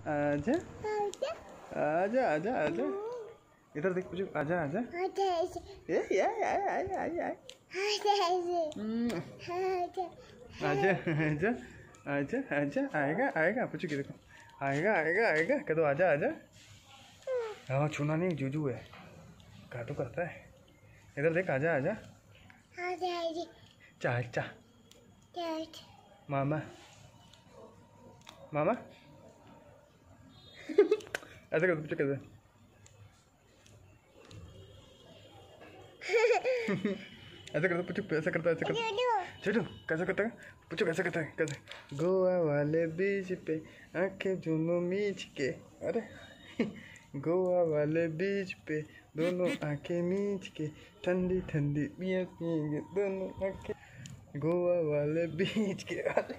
आजा आजा आजा आजा इधर देख आजा आजा आजा आजा आजा आएगा आएगा देखो आएगा आएगा आएगा कह दो आजा आजा हाँ छूना नहीं जूजू है काटू करता है इधर देख आजा आजा चाचा मामा मामा ऐसे कर पीछे कैसे ऐसे करता पूछो कैसे करता ऐसे करता छोटू कैसे करता है पूछो कैसे करता है कैसे गोवा वाले बीच पे आंखें दोनों मीच के अरे गोवा वाले बीच पे दोनों आंखें मीच के ठंडी ठंडी पिया पियेंगे दोनों आंखें गोवा वाले बीच के अरे